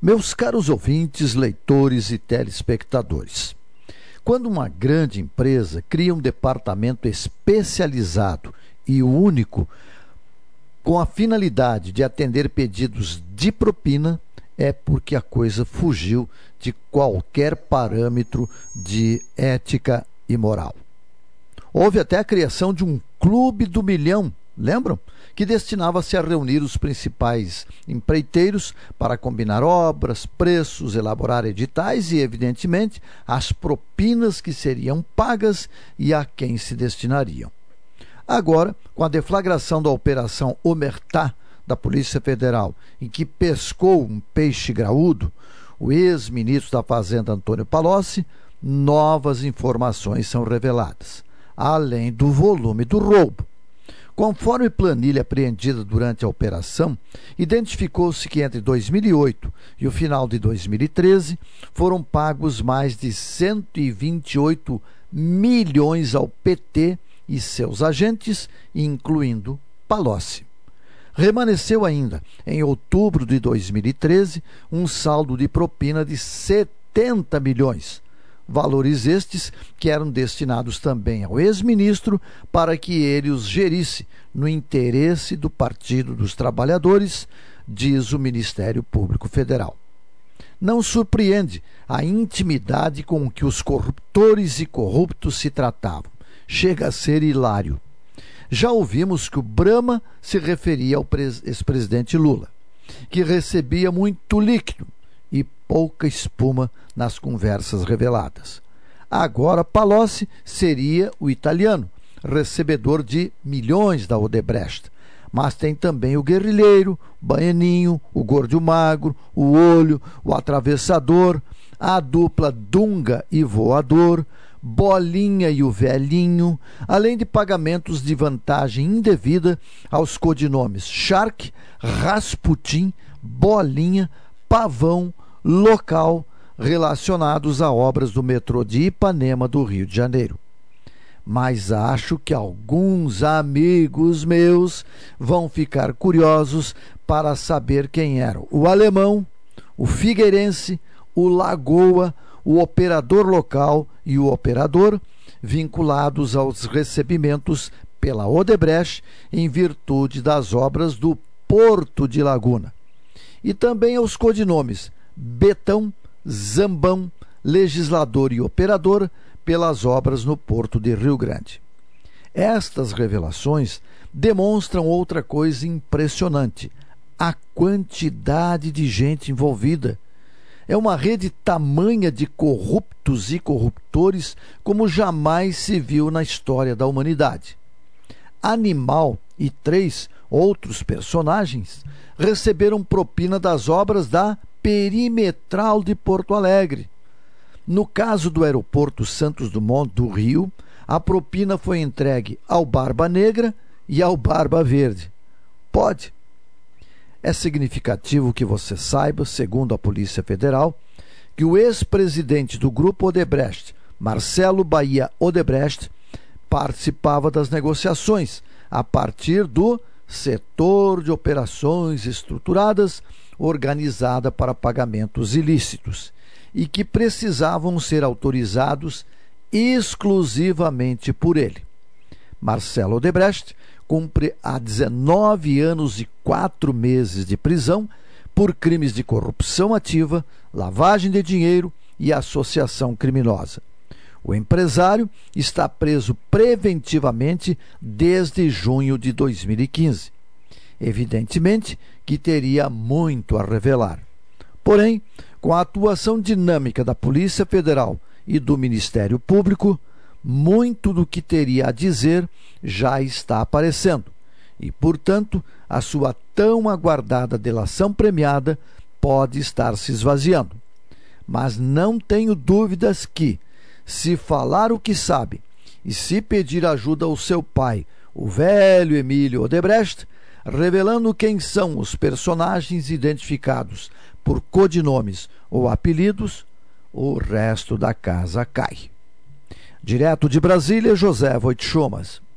Meus caros ouvintes, leitores e telespectadores, quando uma grande empresa cria um departamento especializado e único com a finalidade de atender pedidos de propina, é porque a coisa fugiu de qualquer parâmetro de ética e moral. Houve até a criação de um clube do milhão lembram? Que destinava-se a reunir os principais empreiteiros para combinar obras, preços, elaborar editais e, evidentemente, as propinas que seriam pagas e a quem se destinariam. Agora, com a deflagração da Operação Omertá da Polícia Federal, em que pescou um peixe graúdo, o ex-ministro da Fazenda Antônio Palocci, novas informações são reveladas, além do volume do roubo. Conforme planilha apreendida durante a operação, identificou-se que entre 2008 e o final de 2013 foram pagos mais de 128 milhões ao PT e seus agentes, incluindo Palocci. Remanesceu ainda, em outubro de 2013, um saldo de propina de 70 milhões, valores estes que eram destinados também ao ex-ministro para que ele os gerisse no interesse do Partido dos Trabalhadores, diz o Ministério Público Federal. Não surpreende a intimidade com que os corruptores e corruptos se tratavam. Chega a ser hilário. Já ouvimos que o Brahma se referia ao ex-presidente Lula, que recebia muito líquido e pouca espuma nas conversas reveladas. Agora, Palocci seria o italiano, recebedor de milhões da Odebrecht. Mas tem também o guerrilheiro, o baianinho, o gordo magro, o olho, o atravessador, a dupla Dunga e Voador, Bolinha e o Velhinho, além de pagamentos de vantagem indevida aos codinomes Shark, Rasputin, Bolinha, Pavão local relacionados a obras do metrô de Ipanema do Rio de Janeiro. Mas acho que alguns amigos meus vão ficar curiosos para saber quem eram o alemão, o figueirense, o lagoa, o operador local e o operador vinculados aos recebimentos pela Odebrecht em virtude das obras do Porto de Laguna. E também aos codinomes Betão, Zambão, legislador e operador, pelas obras no porto de Rio Grande. Estas revelações demonstram outra coisa impressionante: a quantidade de gente envolvida. É uma rede tamanha de corruptos e corruptores como jamais se viu na história da humanidade. Animal e três outros personagens receberam propina das obras da perimetral de Porto Alegre. No caso do aeroporto Santos Dumont do Rio, a propina foi entregue ao Barba Negra e ao Barba Verde. Pode. É significativo que você saiba, segundo a Polícia Federal, que o ex-presidente do grupo Odebrecht, Marcelo Bahia Odebrecht, participava das negociações a partir do setor de operações estruturadas organizada para pagamentos ilícitos e que precisavam ser autorizados exclusivamente por ele. Marcelo Odebrecht cumpre há 19 anos e 4 meses de prisão por crimes de corrupção ativa, lavagem de dinheiro e associação criminosa. O empresário está preso preventivamente desde junho de 2015. Evidentemente que teria muito a revelar. Porém, com a atuação dinâmica da Polícia Federal e do Ministério Público, muito do que teria a dizer já está aparecendo e, portanto, a sua tão aguardada delação premiada pode estar se esvaziando. Mas não tenho dúvidas que, se falar o que sabe e se pedir ajuda ao seu pai, o velho Emílio Odebrecht, revelando quem são os personagens identificados por codinomes ou apelidos, o resto da casa cai. Direto de Brasília, José Voitchomas.